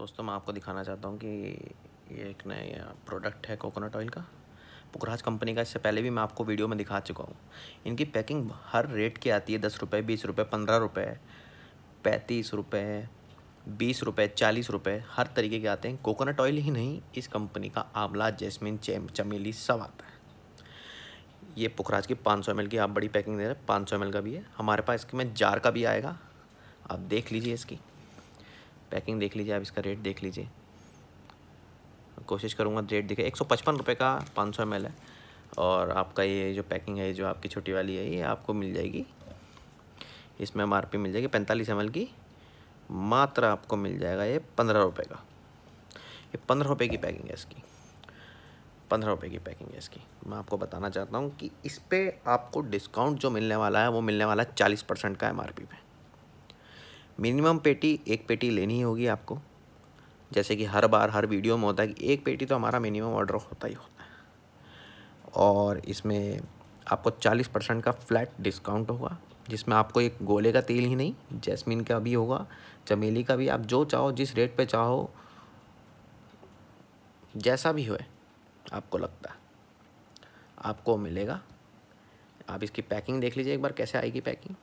दोस्तों मैं आपको दिखाना चाहता हूँ कि ये एक नया प्रोडक्ट है कोकोनट ऑयल का पुखराज कंपनी का इससे पहले भी मैं आपको वीडियो में दिखा चुका हूँ इनकी पैकिंग हर रेट की आती है दस रुपये बीस रुपये पंद्रह रुपये पैंतीस रुपये बीस रुपये चालीस रुपये हर तरीके के आते हैं कोकोनट ऑयल ही नहीं इस कंपनी का आंवला जैसमिन चेम चमेली सब आता है ये पुखराज की पाँच सौ की आप बड़ी पैकिंग दे रहे हैं पाँच सौ का भी है हमारे पास इसके में जार का भी आएगा आप देख लीजिए इसकी पैकिंग देख लीजिए आप इसका रेट देख लीजिए कोशिश करूँगा रेट दिखे एक सौ पचपन रुपये का पाँच सौ एम एल है और आपका ये जो पैकिंग है जो आपकी छोटी वाली है ये आपको मिल जाएगी इसमें एम मिल जाएगी पैंतालीस एम की मात्र आपको मिल जाएगा ये पंद्रह रुपये का ये पंद्रह रुपये की पैकिंग है इसकी पंद्रह रुपये की पैकिंग है इसकी मैं आपको बताना चाहता हूँ कि इस पर आपको डिस्काउंट जो मिलने वाला है वो मिलने वाला है चालीस परसेंट का एम आर पी पे मिनिमम पेटी एक पेटी लेनी होगी आपको जैसे कि हर बार हर वीडियो में होता है कि एक पेटी तो हमारा मिनिमम ऑर्डर होता ही होता है और इसमें आपको 40 परसेंट का फ्लैट डिस्काउंट होगा जिसमें आपको एक गोले का तेल ही नहीं जैस्मिन का भी होगा चमेली का भी आप जो चाहो जिस रेट पे चाहो जैसा भी हो आपको लगता है आपको मिलेगा आप इसकी पैकिंग देख लीजिए एक बार कैसे आएगी पैकिंग